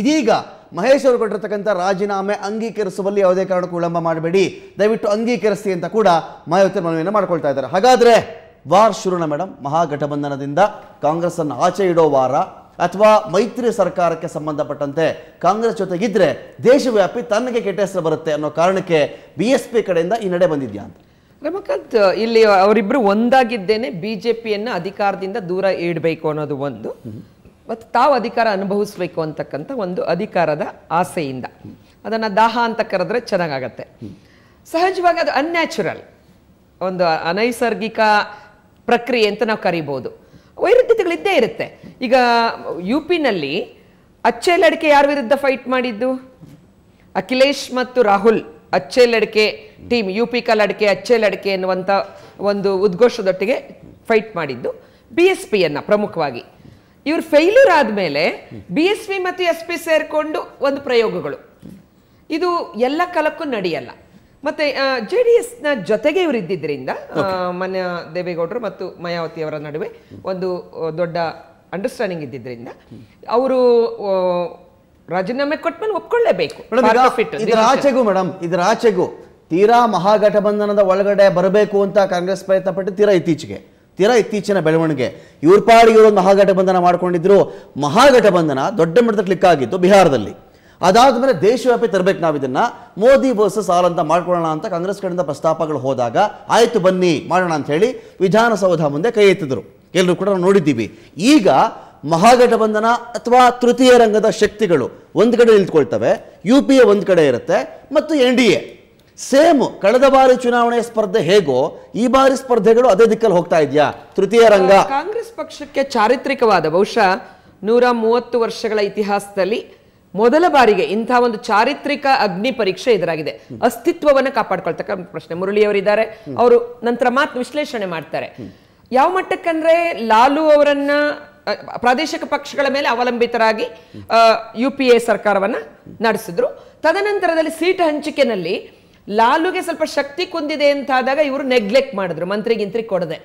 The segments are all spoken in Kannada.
ಇದೀಗ ಮಹೇಶ್ ಅವರು ಕೊಟ್ಟಿರ್ತಕ್ಕಂಥ ರಾಜೀನಾಮೆ ಅಂಗೀಕರಿಸುವಲ್ಲಿ ಯಾವುದೇ ಕಾರಣಕ್ಕೂ ವಿಳಂಬ ಮಾಡಬೇಡಿ ದಯವಿಟ್ಟು ಅಂಗೀಕರಿಸಿ ಅಂತ ಕೂಡ ಮಾಯಾವತಿ ಮನವಿಯನ್ನು ಮಾಡ್ಕೊಳ್ತಾ ಇದ್ದಾರೆ ಹಾಗಾದ್ರೆ ವಾರ್ ಶುರುಣ ಮೇಡಮ್ ಮಹಾಗಠಬಂಧನದಿಂದ ಕಾಂಗ್ರೆಸ್ಸನ್ನು ಆಚೆ ಇಡೋ ವಾರ ಅಥವಾ ಮೈತ್ರಿ ಸರ್ಕಾರಕ್ಕೆ ಸಂಬಂಧಪಟ್ಟಂತೆ ಕಾಂಗ್ರೆಸ್ ಜೊತೆಗಿದ್ರೆ ದೇಶವ್ಯಾಪಿ ತನ್ನಗೆ ಕೆಟ್ಟ ಹೆಸರು ಬರುತ್ತೆ ಅನ್ನೋ ಕಾರಣಕ್ಕೆ ಬಿ ಎಸ್ ಪಿ ಕಡೆಯಿಂದ ಈ ನಡೆ ಬಂದಿದ್ಯಾ ಅಂತ ರಮಕಾಂತ್ ಇಲ್ಲಿ ಅವರಿಬ್ಬರು ಒಂದಾಗಿದ್ದೇನೆ ಬಿ ಜೆ ಪಿಯನ್ನು ಅಧಿಕಾರದಿಂದ ದೂರ ಇಡಬೇಕು ಅನ್ನೋದು ಒಂದು ಮತ್ತು ತಾವು ಅಧಿಕಾರ ಅನುಭವಿಸ್ಬೇಕು ಅಂತಕ್ಕಂಥ ಒಂದು ಅಧಿಕಾರದ ಆಸೆಯಿಂದ ಅದನ್ನು ದಾಹ ಅಂತ ಕರೆದ್ರೆ ಚೆನ್ನಾಗಾಗತ್ತೆ ಸಹಜವಾಗಿ ಅದು ಅನ್ಯಾಚುರಲ್ ಒಂದು ಅನೈಸರ್ಗಿಕ ಪ್ರಕ್ರಿಯೆ ಅಂತ ನಾವು ಕರಿಬೋದು ವೈರುಧ್ಯತೆಗಳಿದ್ದೇ ಇರುತ್ತೆ ಈಗ ಯು ಪಿನಲ್ಲಿ ಲಡಿಕೆ ಯಾರ ವಿರುದ್ಧ ಫೈಟ್ ಮಾಡಿದ್ದು ಅಖಿಲೇಶ್ ಮತ್ತು ರಾಹುಲ್ ಲಡಿಕೆ ಟೀಮ್ ಯು ಪಿ ಅಚ್ಚೆ ಲಡಿಕೆ ಎನ್ನುವಂಥ ಒಂದು ಉದ್ಘೋಷದೊಟ್ಟಿಗೆ ಫೈಟ್ ಮಾಡಿದ್ದು ಬಿ ಎಸ್ ಪಿಯನ್ನು ಪ್ರಮುಖವಾಗಿ ಇವ್ರು ಫೇಲ್ಯೂರ್ ಆದ್ಮೇಲೆ ಬಿ ಎಸ್ ಪಿ ಮತ್ತು ಎಸ್ ಪಿ ಸೇರಿಕೊಂಡು ಒಂದು ಪ್ರಯೋಗಗಳು ಇದು ಎಲ್ಲ ಕಾಲಕ್ಕೂ ನಡೆಯಲ್ಲ ಮತ್ತೆ ಜೆ ಡಿ ಜೊತೆಗೆ ಇವರು ಇದ್ದಿದ್ದರಿಂದ ಮನ್ಯ ದೇವೇಗೌಡರು ಮತ್ತು ಮಾಯಾವತಿ ಅವರ ನಡುವೆ ಒಂದು ದೊಡ್ಡ ಅಂಡರ್ಸ್ಟ್ಯಾಂಡಿಂಗ್ ಇದ್ದಿದ್ದರಿಂದ ಅವರು ರಾಜೀನಾಮೆ ಕೊಟ್ಮೇಲೆ ಒಪ್ಕೊಳ್ಳೇಬೇಕು ಇದರ ಆಚೆಗೂ ಮೇಡಮ್ ಇದರ ಆಚೆಗೂ ತೀರಾ ಮಹಾಗಠಬಂಧನದ ಒಳಗಡೆ ಬರಬೇಕು ಅಂತ ಕಾಂಗ್ರೆಸ್ ಪ್ರಯತ್ನ ಪಟ್ಟು ತೀರಾ ಇತ್ತೀಚೆಗೆ ತೀರಾ ಇತ್ತೀಚಿನ ಬೆಳವಣಿಗೆ ಇವ್ರ ಪಾಡಿ ಇವರೊಂದು ಮಹಾಗಠಬಂಧನ ಮಾಡ್ಕೊಂಡಿದ್ರು ಮಹಾಗಠಬಂಧನ ದೊಡ್ಡ ಮಟ್ಟದ ಕ್ಲಿಕ್ ಆಗಿತ್ತು ಬಿಹಾರದಲ್ಲಿ ಅದಾದ ಮೇಲೆ ದೇಶವ್ಯಾಪಿ ತರಬೇಕು ನಾವು ಇದನ್ನ ಮೋದಿ ವರ್ಸಸ್ ಸಾಲ ಅಂತ ಮಾಡ್ಕೊಳ್ಳೋಣ ಅಂತ ಕಾಂಗ್ರೆಸ್ ಕಡೆಯಿಂದ ಪ್ರಸ್ತಾಪಗಳು ಹೋದಾಗ ಆಯಿತು ಬನ್ನಿ ಮಾಡೋಣ ಅಂತ ಹೇಳಿ ವಿಧಾನಸೌಧ ಮುಂದೆ ಕೈ ಎತ್ತಿದ್ರು ಎಲ್ಲರೂ ಕೂಡ ನಾವು ನೋಡಿದ್ದೀವಿ ಈಗ ಮಹಾಗಠಬಂಧನ ಅಥವಾ ತೃತೀಯ ರಂಗದ ಶಕ್ತಿಗಳು ಒಂದು ಕಡೆ ನಿಂತ್ಕೊಳ್ತವೆ ಯು ಪಿ ಎ ಒಂದು ಕಡೆ ಇರುತ್ತೆ ಮತ್ತು ಎನ್ ಡಿ ಎ ಸೇಮ್ ಕಳೆದ ಬಾರಿ ಚುನಾವಣೆ ಸ್ಪರ್ಧೆ ಹೇಗೋ ಈ ಬಾರಿ ಸ್ಪರ್ಧೆಗಳು ಅದೇ ದಿಕ್ಕಲ್ಲಿ ಹೋಗ್ತಾ ಇದೆಯಾ ತೃತೀಯ ರಂಗ ಕಾಂಗ್ರೆಸ್ ಪಕ್ಷಕ್ಕೆ ಚಾರಿತ್ರಿಕವಾದ ಬಹುಶಃ ನೂರ ಮೂವತ್ತು ವರ್ಷಗಳ ಇತಿಹಾಸದಲ್ಲಿ ಮೊದಲ ಬಾರಿಗೆ ಇಂಥ ಒಂದು ಚಾರಿತ್ರಿಕ ಅಗ್ನಿ ಪರೀಕ್ಷೆ ಎದುರಾಗಿದೆ ಅಸ್ತಿತ್ವವನ್ನು ಕಾಪಾಡ್ಕೊಳ್ತಕ್ಕ ಪ್ರಶ್ನೆ ಮುರಳಿ ಅವರಿದ್ದಾರೆ ಅವರು ನಂತರ ಮಾತ್ರ ವಿಶ್ಲೇಷಣೆ ಮಾಡ್ತಾರೆ ಯಾವ ಮಟ್ಟಕ್ಕಂದ್ರೆ ಲಾಲು ಅವರನ್ನ ಪ್ರಾದೇಶಿಕ ಪಕ್ಷಗಳ ಮೇಲೆ ಅವಲಂಬಿತರಾಗಿ ಯು ಪಿ ಎ ಸರ್ಕಾರವನ್ನ ನಡೆಸಿದ್ರು ತದನಂತರದಲ್ಲಿ ಸೀಟ್ ಹಂಚಿಕೆನಲ್ಲಿ ಲಾಲುಗೆ ಸ್ವಲ್ಪ ಶಕ್ತಿ ಕುಂದಿದೆ ಅಂತ ಆದಾಗ ಇವರು ನೆಗ್ಲೆಕ್ಟ್ ಮಾಡಿದ್ರು ಗಿಂತ್ರಿ ಕೊಡದೆ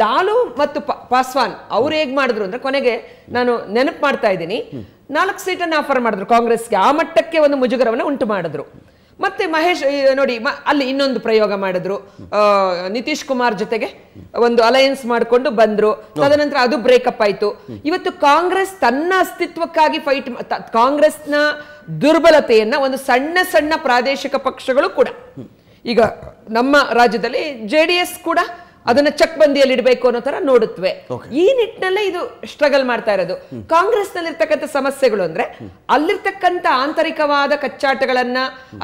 ಲಾಲು ಮತ್ತು ಪಾಸ್ವಾನ್ ಅವ್ರು ಹೇಗ್ ಮಾಡಿದ್ರು ಅಂದ್ರೆ ಕೊನೆಗೆ ನಾನು ನೆನಪು ಮಾಡ್ತಾ ಇದ್ದೀನಿ ನಾಲ್ಕು ಸೀಟನ್ನು ಆಫರ್ ಮಾಡಿದ್ರು ಕಾಂಗ್ರೆಸ್ಗೆ ಆ ಮಟ್ಟಕ್ಕೆ ಒಂದು ಮುಜುಗರವನ್ನು ಉಂಟು ಮಾಡಿದ್ರು ಮತ್ತೆ ಮಹೇಶ್ ನೋಡಿ ಅಲ್ಲಿ ಇನ್ನೊಂದು ಪ್ರಯೋಗ ಮಾಡಿದ್ರು ನಿತೀಶ್ ಕುಮಾರ್ ಜೊತೆಗೆ ಒಂದು ಅಲಯನ್ಸ್ ಮಾಡಿಕೊಂಡು ಬಂದ್ರು ತದನಂತರ ಅದು ಬ್ರೇಕಪ್ ಆಯ್ತು ಇವತ್ತು ಕಾಂಗ್ರೆಸ್ ತನ್ನ ಅಸ್ತಿತ್ವಕ್ಕಾಗಿ ಫೈಟ್ ಕಾಂಗ್ರೆಸ್ನ ದುರ್ಬಲತೆಯನ್ನು ಒಂದು ಸಣ್ಣ ಸಣ್ಣ ಪ್ರಾದೇಶಿಕ ಪಕ್ಷಗಳು ಕೂಡ ಈಗ ನಮ್ಮ ರಾಜ್ಯದಲ್ಲಿ ಜೆ ಡಿ ಎಸ್ ಕೂಡ ಅದನ್ನ ಚಕ್ಬಂದಿಯಲ್ಲಿ ಇಡಬೇಕು ಅನ್ನೋ ತರ ನೋಡುತ್ತವೆ ಈ ನಿಟ್ಟಿನಲ್ಲೇ ಇದು ಸ್ಟ್ರಗಲ್ ಮಾಡ್ತಾ ಇರೋದು ಕಾಂಗ್ರೆಸ್ ನಲ್ಲಿರ್ತಕ್ಕಂಥ ಸಮಸ್ಯೆಗಳು ಅಂದ್ರೆ ಅಲ್ಲಿರ್ತಕ್ಕಂಥ ಆಂತರಿಕವಾದ ಕಚ್ಚಾಟಗಳನ್ನ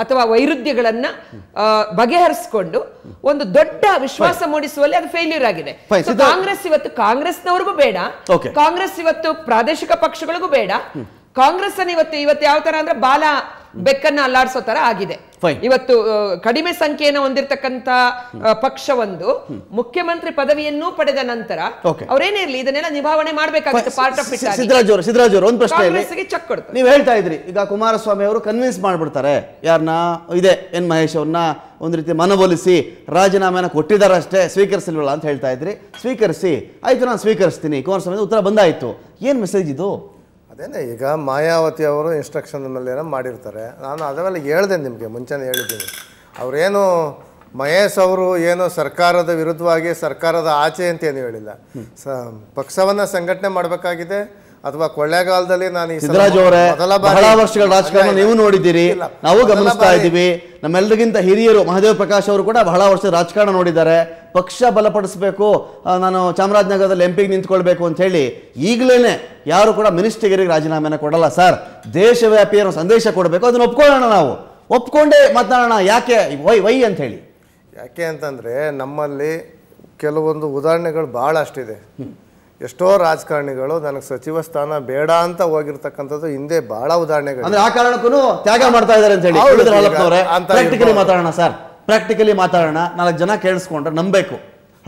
ಅಥವಾ ವೈರುಧ್ಯಗಳನ್ನ ಬಗೆಹರಿಸಿಕೊಂಡು ಒಂದು ದೊಡ್ಡ ವಿಶ್ವಾಸ ಮೂಡಿಸುವಲ್ಲಿ ಅದು ಫೇಲ್ಯೂರ್ ಆಗಿದೆ ಕಾಂಗ್ರೆಸ್ ಇವತ್ತು ಕಾಂಗ್ರೆಸ್ನವ್ರಿಗೂ ಬೇಡ ಕಾಂಗ್ರೆಸ್ ಇವತ್ತು ಪ್ರಾದೇಶಿಕ ಪಕ್ಷಗಳಿಗೂ ಬೇಡ ಕಾಂಗ್ರೆಸ್ ಅನ್ನ ಇವತ್ತು ಇವತ್ತು ಯಾವ ತರ ಅಂದ್ರೆ ಬಾಲ ಬೆಕ್ಕನ್ನ ಅಲ್ಲಾಡಿಸೋ ತರ ಆಗಿದೆ ಇವತ್ತು ಕಡಿಮೆ ಸಂಖ್ಯೆಯನ್ನು ಹೊಂದಿರತಕ್ಕಂತ ಒಂದು ಮುಖ್ಯಮಂತ್ರಿ ಪದವಿಯನ್ನು ಪಡೆದ ನಂತರ ಇರಲಿ ಇದನ್ನೆಲ್ಲ ನಿಭಾವಣೆ ಮಾಡಬೇಕಾಗುತ್ತೆ ಪಾರ್ಟ್ ಆಫ್ ಇಟ್ ಅವರು ಸಿದ್ದರಾಜ್ ಒಂದು ಪ್ರಶ್ನೆ ಚೆಕ್ ಕೊಡ್ತಾರೆ ನೀವು ಹೇಳ್ತಾ ಇದ್ರಿ ಈಗ ಕುಮಾರಸ್ವಾಮಿ ಅವರು ಕನ್ವಿನ್ಸ್ ಮಾಡ್ಬಿಡ್ತಾರೆ ಯಾರನ್ನ ಇದೆ ಎನ್ ಮಹೇಶ್ ಅವ್ರನ್ನ ಒಂದು ರೀತಿ ಮನವೊಲಿಸಿ ರಾಜೀನಾಮೆನ ಕೊಟ್ಟಿದ್ದಾರೆ ಅಷ್ಟೇ ಸ್ವೀಕರಿಸಲಿಲ್ಲ ಅಂತ ಹೇಳ್ತಾ ಇದ್ರಿ ಸ್ವೀಕರಿಸಿ ಆಯ್ತು ನಾನು ಸ್ವೀಕರಿಸ್ತೀನಿ ಕುಮಾರಸ್ವಾಮಿ ಉತ್ತರ ಬಂದಾಯ್ತು ಏನ್ ಮೆಸೇಜ್ ಇದು ಅದೇನೇ ಈಗ ಮಾಯಾವತಿ ಅವರು ಇನ್ಸ್ಟ್ರಕ್ಷನ್ ಏನೋ ಮಾಡಿರ್ತಾರೆ ನಾನು ಅದವೆಲ್ಲ ಹೇಳ್ದೆ ನಿಮಗೆ ಮುಂಚೆನೇ ಹೇಳಿದ್ದೀನಿ ಅವರೇನು ಮಹೇಶ್ ಅವರು ಏನು ಸರ್ಕಾರದ ವಿರುದ್ಧವಾಗಿ ಸರ್ಕಾರದ ಆಚೆ ಅಂತ ಏನು ಹೇಳಿಲ್ಲ ಸ ಪಕ್ಷವನ್ನು ಸಂಘಟನೆ ಮಾಡಬೇಕಾಗಿದೆ ಅಥವಾ ಕೊಳ್ಳೇಗಾಲದಲ್ಲಿ ನಾನು ಸಿದ್ದರಾಜ್ ಅವರೇ ಬಹಳ ವರ್ಷಗಳ ರಾಜಕಾರಣ ನೀವು ನೋಡಿದ್ದೀರಿ ನಾವು ಗಮನಿಸ್ತಾ ಇದ್ದೀವಿ ನಮ್ಮೆಲ್ಲರಿಗಿಂತ ಹಿರಿಯರು ಮಹದೇವ್ ಪ್ರಕಾಶ್ ಅವರು ಕೂಡ ಬಹಳ ವರ್ಷದ ರಾಜಕಾರಣ ನೋಡಿದ್ದಾರೆ ಪಕ್ಷ ಬಲಪಡಿಸಬೇಕು ನಾನು ಚಾಮರಾಜನಗರದಲ್ಲಿ ಪಿಗೆ ನಿಂತ್ಕೊಳ್ಬೇಕು ಅಂತ ಹೇಳಿ ಈಗಲೇ ಯಾರು ಕೂಡ ಮಿನಿಸ್ಟರ್ಗಿರಿಗೆ ರಾಜೀನಾಮೆನ ಕೊಡಲ್ಲ ಸರ್ ದೇಶವ್ಯಾಪಿ ಏನೋ ಸಂದೇಶ ಕೊಡಬೇಕು ಅದನ್ನು ಒಪ್ಕೊಳ್ಳೋಣ ನಾವು ಒಪ್ಕೊಂಡೇ ಮಾತನಾಡೋಣ ಯಾಕೆ ವೈ ವೈ ಅಂತ ಹೇಳಿ ಯಾಕೆ ಅಂತಂದರೆ ನಮ್ಮಲ್ಲಿ ಕೆಲವೊಂದು ಉದಾಹರಣೆಗಳು ಭಾಳ ಅಷ್ಟಿದೆ ಎಷ್ಟೋ ರಾಜಕಾರಣಿಗಳು ನನಗೆ ಸಚಿವ ಸ್ಥಾನ ಬೇಡ ಅಂತ ಹೋಗಿರ್ತಕ್ಕಂಥದ್ದು ಹಿಂದೆ ಬಹಳ ಉದಾಹರಣೆಗಳು ಅಂದ್ರೆ ಆ ಕಾರಣಕ್ಕೂ ತ್ಯಾಗ ಮಾಡ್ತಾ ಇದ್ದಾರೆ ಅಂತ ಹೇಳಿ ಪ್ರಾಕ್ಟಿಕಲಿ ಮಾತಾಡೋಣ ಸರ್ ಪ್ರಾಕ್ಟಿಕಲಿ ಮಾತಾಡೋಣ ನಾಲ್ಕು ಜನ ಕೇಳಿಸ್ಕೊಂಡ್ರೆ ನಂಬಬೇಕು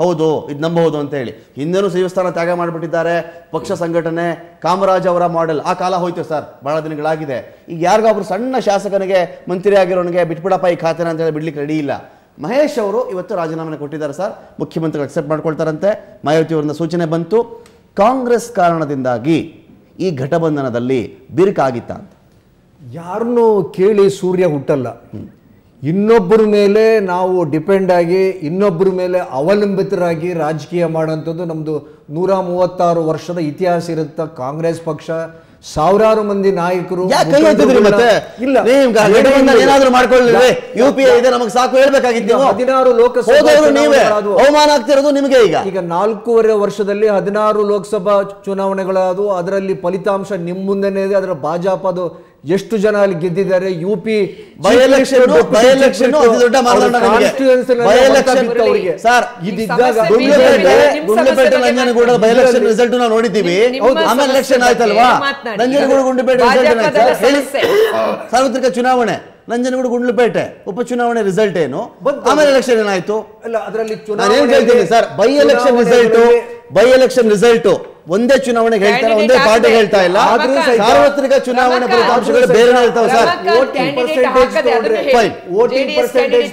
ಹೌದು ಇದು ನಂಬಬಹುದು ಅಂತ ಹೇಳಿ ಹಿಂದೆನು ಸಚಿವ ಸ್ಥಾನ ತ್ಯಾಗ ಮಾಡಿಬಿಟ್ಟಿದ್ದಾರೆ ಪಕ್ಷ ಸಂಘಟನೆ ಕಾಮರಾಜ್ ಅವರ ಮಾಡೆಲ್ ಆ ಕಾಲ ಹೋಯ್ತು ಸರ್ ಬಹಳ ದಿನಗಳಾಗಿದೆ ಈಗ ಯಾರಿಗಾದ್ರು ಸಣ್ಣ ಶಾಸಕನಿಗೆ ಮಂತ್ರಿ ಆಗಿರೋನಿಗೆ ಬಿಟ್ಬಿಡಪ್ಪ ಈ ಖಾತೆ ಅಂತ ಹೇಳಿ ಬಿಡ್ಲಿಕ್ಕೆ ರೆಡಿ ಇಲ್ಲ ಮಹೇಶ್ ಅವರು ಇವತ್ತು ರಾಜೀನಾಮೆ ಕೊಟ್ಟಿದ್ದಾರೆ ಸರ್ ಮುಖ್ಯಮಂತ್ರಿಗಳು ಅಕ್ಸೆಪ್ಟ್ ಮಾಡ್ಕೊಳ್ತಾರಂತೆ ಮಾಯಾವತಿ ಅವರಿಂದ ಸೂಚನೆ ಬಂತು ಕಾಂಗ್ರೆಸ್ ಕಾರಣದಿಂದಾಗಿ ಈ ಘಟಬಂಧನದಲ್ಲಿ ಬಿರುಕಾಗಿತ್ತ ಅಂತ ಯಾರನ್ನೂ ಕೇಳಿ ಸೂರ್ಯ ಹುಟ್ಟಲ್ಲ ಇನ್ನೊಬ್ಬರ ಮೇಲೆ ನಾವು ಡಿಪೆಂಡ್ ಆಗಿ ಇನ್ನೊಬ್ಬರ ಮೇಲೆ ಅವಲಂಬಿತರಾಗಿ ರಾಜಕೀಯ ಮಾಡೋಂಥದ್ದು ನಮ್ಮದು ನೂರ ಮೂವತ್ತಾರು ವರ್ಷದ ಇತಿಹಾಸ ಇರುತ್ತ ಕಾಂಗ್ರೆಸ್ ಪಕ್ಷ ಸಾವಿರಾರು ಮಂದಿ ನಾಯಕರು ಇಲ್ಲ ಏನಾದ್ರೂ ಮಾಡ್ಕೊಳ್ಳಿ ಯು ಪಿ ಐ ಇದೆ ನಮಗೆ ಸಾಕು ಹೇಳ್ಬೇಕಾಗಿತ್ತು ಹದಿನಾರು ಲೋಕಸಭಾ ಅವಮಾನ ಆಗ್ತಿರೋದು ನಿಮಗೆ ಈಗ ಈಗ ನಾಲ್ಕೂವರೆ ವರ್ಷದಲ್ಲಿ ಹದಿನಾರು ಲೋಕಸಭಾ ಚುನಾವಣೆಗಳಾದವು ಅದರಲ್ಲಿ ಫಲಿತಾಂಶ ನಿಮ್ಮ ಮುಂದೆನೇ ಇದೆ ಅದರ ಭಾಜಪದು ಎಷ್ಟು ಜನ ಅಲ್ಲಿ ಗೆದ್ದಿದ್ದಾರೆ U P Gundlupet Nanjangud by election result ನಾವು ನೋಡಿದ್ದೀವಿ ಆಮೇಲೆ ಎಲೆಕ್ಷನ್ ಆಯ್ತಲ್ವಾ ನಂಜನಗೂಡು ಗುಂಡ್ಲಪೇಟೆ ಸಾರ್ವತ್ರಿಕ ಚುನಾವಣೆ ನಂಜನಗೂಡು ಗುಂಡ್ಲುಪೇಟೆ ಚುನಾವಣೆ ರಿಸಲ್ಟ್ ಏನು ಆಮೇಲೆ ಎಲೆಕ್ಷನ್ ಏನಾಯ್ತು ಅದರಲ್ಲಿ sir by election result by election result ಒಂದೇ ಚುನಾವಣೆಗೆ ಹೇಳ್ತಾರೆ ಒಂದೇ ಪಾರ್ಟಿ ಹೇಳ್ತಾ ಇಲ್ಲ ಆದ್ರೂ ಸಾರ್ವತ್ರಿಕ ಚುನಾವಣೆ ಫಲಿತಾಂಶಗಳು ಬೇರೆ ಇರ್ತಾವೆ ಸರ್ ವೋಟಿಂಗ್ ಪರ್ಸೆಂಟೇಜ್ ಪರ್ಸೆಂಟೇಜ್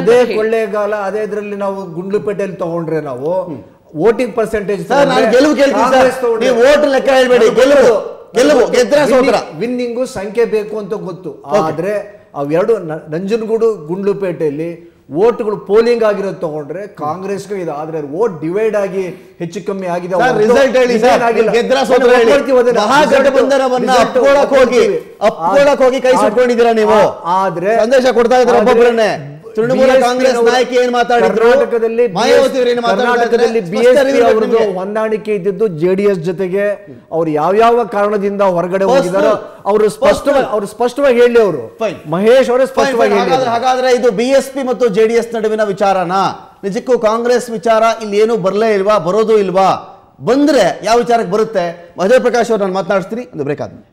ಅದೇ ಕೊಳ್ಳೇಗಾಲ ಅದೇ ಇದರಲ್ಲಿ ನಾವು ಗುಂಡ್ಲುಪೇಟೆಯಲ್ಲಿ ತಗೊಂಡ್ರೆ ನಾವು ವೋಟಿಂಗ್ ಪರ್ಸೆಂಟೇಜ್ ಸರ್ ನಾನು ಗೆಲುವು ಕೇಳ್ತೀನಿ ಲೆಕ್ಕ ಹೇಳ್ಬೇಡಿ ಗೆಲುವು ಗೆಲುವು ಗೆದ್ರ ಸೋತ್ರ ವಿನ್ನಿಂಗು ಸಂಖ್ಯೆ ಬೇಕು ಅಂತ ಗೊತ್ತು ಆದ್ರೆ ಅವೆರಡು ನಂಜನಗೂಡು ಗುಂಡ್ಲುಪೇಟೆಯಲ್ಲಿ ವೋಟ್ಗಳು ಪೋಲಿಂಗ್ ಆಗಿರೋದು ತಗೊಂಡ್ರೆ ಕಾಂಗ್ರೆಸ್ಗೂ ಇದಾದ್ರೆ ಆದ್ರೆ ವೋಟ್ ಡಿವೈಡ್ ಆಗಿ ಹೆಚ್ಚು ಕಮ್ಮಿ ಆಗಿದೆ ರಿಸಲ್ಟ್ ಹೇಳಿ ಮಹಾಗಠಬಂಧನವನ್ನ ಅಪ್ಕೊಳ್ಳಕ್ ಹೋಗಿ ಅಪ್ಕೊಳ್ಳಕ್ ಹೋಗಿ ಕೈ ಸುಟ್ಕೊಂಡಿದ್ದೀರಾ ನೀವು ಆದ್ರೆ ಸಂದೇಶ ಕೊಡ್ತಾ ಇದ್ದೀರಾ ಒಬ್ಬೊಬ್ಬರನ್ನೇ ತೃಣಮೂಲ ಕಾಂಗ್ರೆಸ್ ನಾಯಕಿ ಏನ್ ಮಾತಾಡಿದ್ರು ಕರ್ನಾಟಕದಲ್ಲಿ ಬಿಎಸ್ಪಿ ಹೊಂದಾಣಿಕೆ ಇದ್ದಿದ್ದು ಜೆಡಿಎಸ್ ಜೊತೆಗೆ ಅವ್ರು ಯಾವ ಕಾರಣದಿಂದ ಹೊರಗಡೆ ಹೋಗಿದಾರೋ ಅವರು ಸ್ಪಷ್ಟವಾಗಿ ಅವರು ಸ್ಪಷ್ಟವಾಗಿ ಹೇಳಿ ಅವರು ಮಹೇಶ್ ಅವರೇ ಸ್ಪಷ್ಟವಾಗಿ ಹಾಗಾದ್ರೆ ಇದು ಬಿಎಸ್ಪಿ ಮತ್ತು ಜೆಡಿಎಸ್ ನಡುವಿನ ವಿಚಾರನಾ ನಿಜಕ್ಕೂ ಕಾಂಗ್ರೆಸ್ ವಿಚಾರ ಇಲ್ಲಿ ಏನು ಬರಲೇ ಇಲ್ವಾ ಬರೋದು ಇಲ್ವಾ ಬಂದ್ರೆ ಯಾವ ವಿಚಾರಕ್ಕೆ ಬರುತ್ತೆ ಪ್ರಕಾಶ್ ಅವ್ರು ನಾನು ಮಾತನಾಡಿಸ್ತೀನಿ ಒಂದು ಬ್ರೇಕ್ ಆದ್ಮೇಲೆ